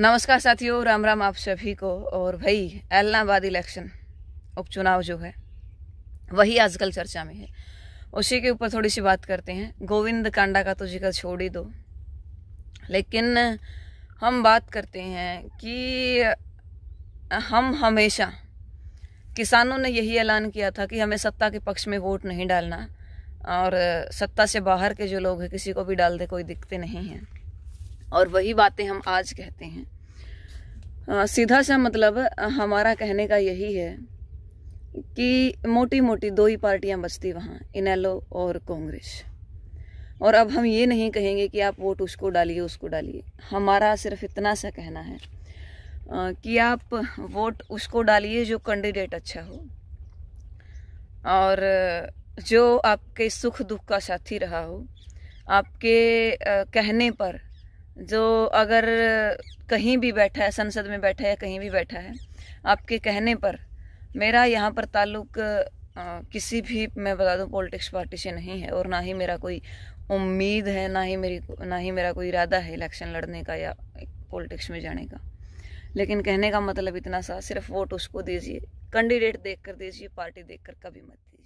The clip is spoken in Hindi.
नमस्कार साथियों राम राम आप सभी को और भाई एलनाबाद इलेक्शन उपचुनाव जो है वही आजकल चर्चा में है उसी के ऊपर थोड़ी सी बात करते हैं गोविंद कांडा का तो जिक्र छोड़ ही दो लेकिन हम बात करते हैं कि हम हमेशा किसानों ने यही ऐलान किया था कि हमें सत्ता के पक्ष में वोट नहीं डालना और सत्ता से बाहर के जो लोग हैं किसी को भी डाल दे कोई दिखते नहीं हैं और वही बातें हम आज कहते हैं आ, सीधा सा मतलब हमारा कहने का यही है कि मोटी मोटी दो ही पार्टियां बचती वहाँ इनेलो और कांग्रेस और अब हम ये नहीं कहेंगे कि आप वोट उसको डालिए उसको डालिए हमारा सिर्फ इतना सा कहना है कि आप वोट उसको डालिए जो कैंडिडेट अच्छा हो और जो आपके सुख दुख का साथी रहा हो आपके कहने पर जो अगर कहीं भी बैठा है संसद में बैठा है कहीं भी बैठा है आपके कहने पर मेरा यहाँ पर ताल्लुक किसी भी मैं बता दूँ पॉलिटिक्स पार्टी से नहीं है और ना ही मेरा कोई उम्मीद है ना ही मेरी ना ही मेरा कोई इरादा है इलेक्शन लड़ने का या पॉलिटिक्स में जाने का लेकिन कहने का मतलब इतना सा सिर्फ वोट उसको दीजिए कैंडिडेट देख कर दीजिए पार्टी देख कर कभी मत दीजिए